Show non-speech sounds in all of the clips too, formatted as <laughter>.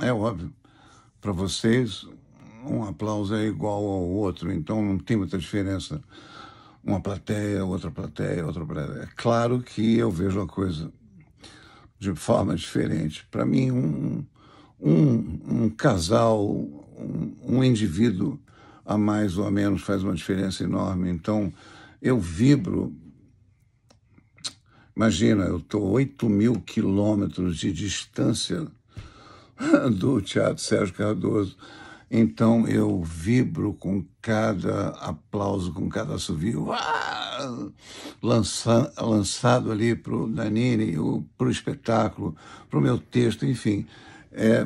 É óbvio. Para vocês, um aplauso é igual ao outro, então não tem muita diferença. Uma plateia, outra plateia, outra plateia. É claro que eu vejo a coisa de forma diferente. Para mim, um, um, um casal, um, um indivíduo a mais ou a menos faz uma diferença enorme. Então, eu vibro. Imagina, eu estou 8 mil quilômetros de distância <laughs> do Teatro Sérgio Cardoso. Então eu vibro com cada aplauso, com cada assovio, ah! Lança, lançado ali para o Danini, para o espetáculo, para o meu texto, enfim. É,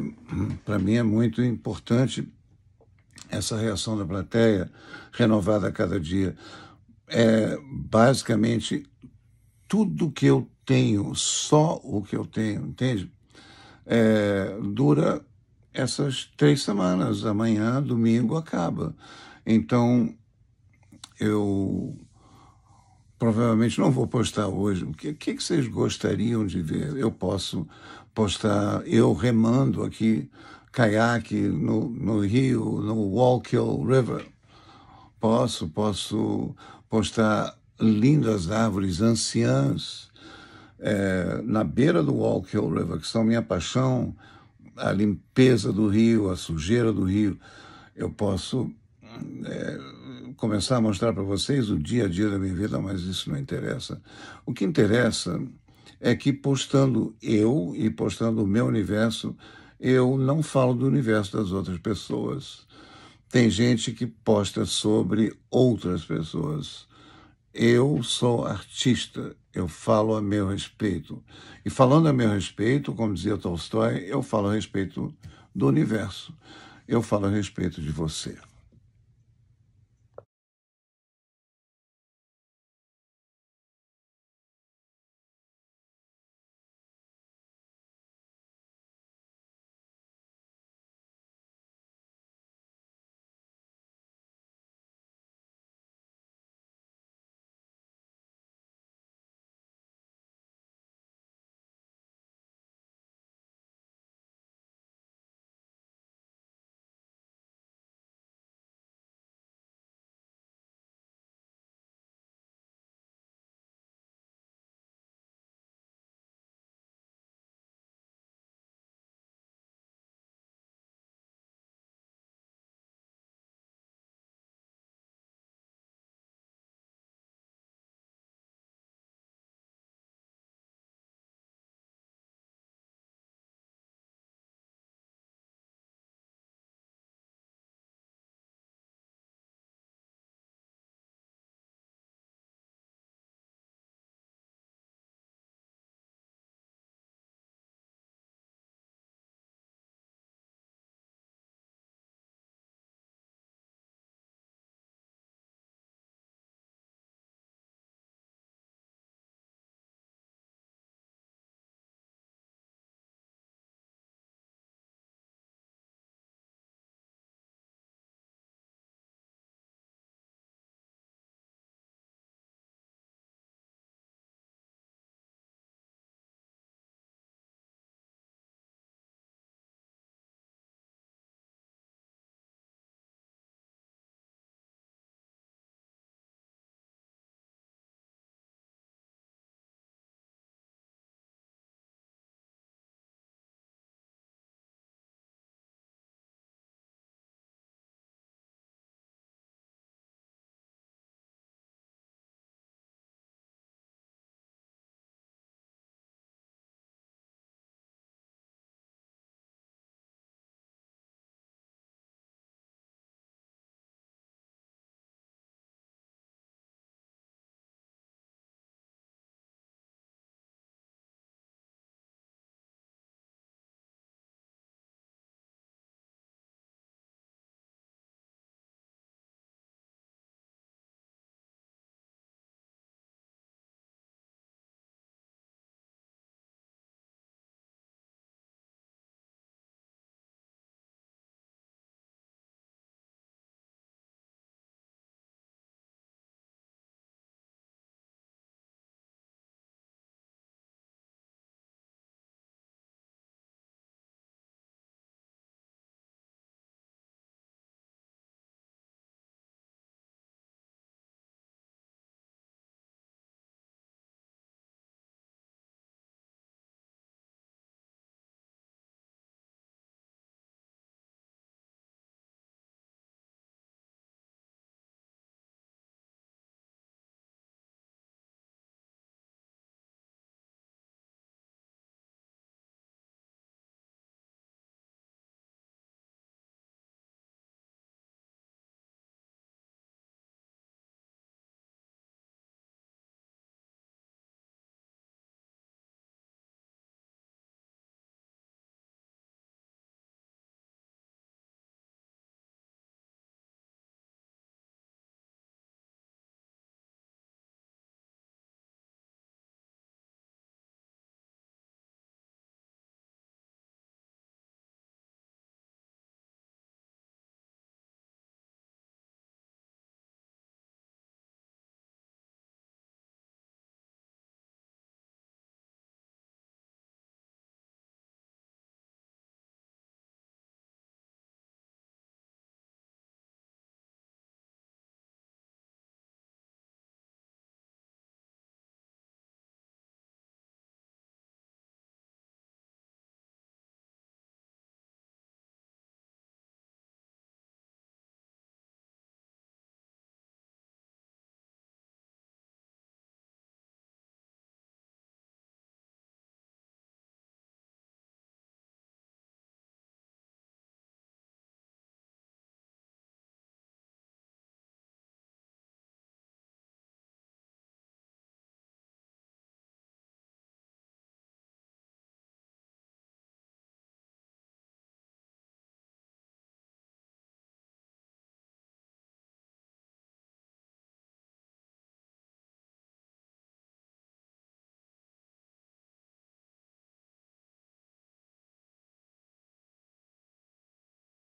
para mim é muito importante essa reação da plateia, renovada a cada dia. É basicamente tudo que eu tenho, só o que eu tenho, entende? é, dura essas três semanas. Amanhã, domingo, acaba. Então, eu provavelmente não vou postar hoje. O que, que, vocês gostariam de ver? Eu posso postar eu remando aqui, caiaque no, no rio, no Walkill River. Posso, posso postar lindas árvores anciãs é, na beira do Walker River, que são minha paixão, a limpeza do rio, a sujeira do rio, eu posso é, começar a mostrar para vocês o dia a dia da minha vida, mas isso não interessa. O que interessa é que postando eu e postando o meu universo, eu não falo do universo das outras pessoas. Tem gente que posta sobre outras pessoas. Eu sou artista, eu falo a meu respeito. E falando a meu respeito, como dizia Tolstói, eu falo a respeito do universo. Eu falo a respeito de você.